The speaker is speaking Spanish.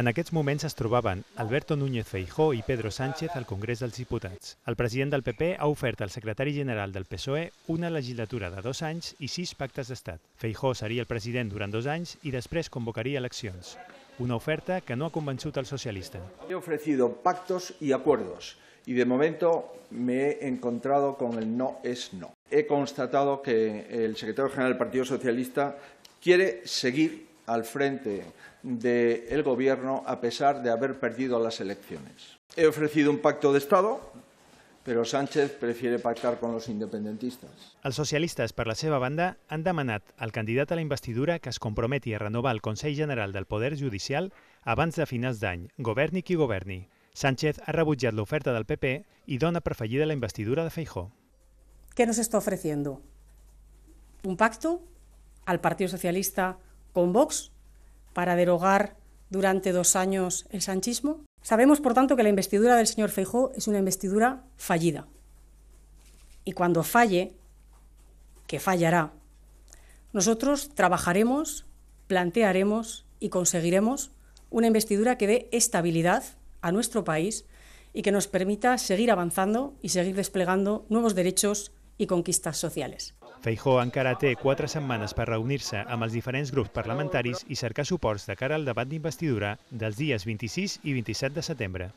En aquests moments es trobaven Alberto Núñez Feijó i Pedro Sánchez al Congrés dels Diputats. El president del PP ha ofert al secretari general del PSOE una legislatura de dos anys i sis pactes d'estat. Feijó seria el president durant dos anys i després convocaria eleccions. Una oferta que no ha convençut al socialista. He ofrecido pactos y acuerdos y de momento me he encontrado con el no es no. He constatado que el secretario general del Partido Socialista quiere seguir al frente del Gobierno a pesar de haber perdido las elecciones. He ofrecido un pacto de Estado, pero Sánchez prefiere pactar con los independentistas. Los socialistas, para la seva banda, han manat al candidato a la investidura que es comprometi a renovar el Consejo General del Poder Judicial abans de finals d'any, governi qui governi. Sánchez ha la oferta del PP y dona per fallida la investidura de Feijó. ¿Qué nos está ofreciendo? ¿Un pacto al Partido Socialista con Vox para derogar durante dos años el sanchismo. Sabemos, por tanto, que la investidura del señor Feijó es una investidura fallida. Y cuando falle, que fallará, nosotros trabajaremos, plantearemos y conseguiremos una investidura que dé estabilidad a nuestro país y que nos permita seguir avanzando y seguir desplegando nuevos derechos y conquistas sociales. Feijó encara té quatre setmanes per reunir-se amb els diferents grups parlamentaris i cercar suports de cara al debat d'investidura dels dies 26 i 27 de setembre.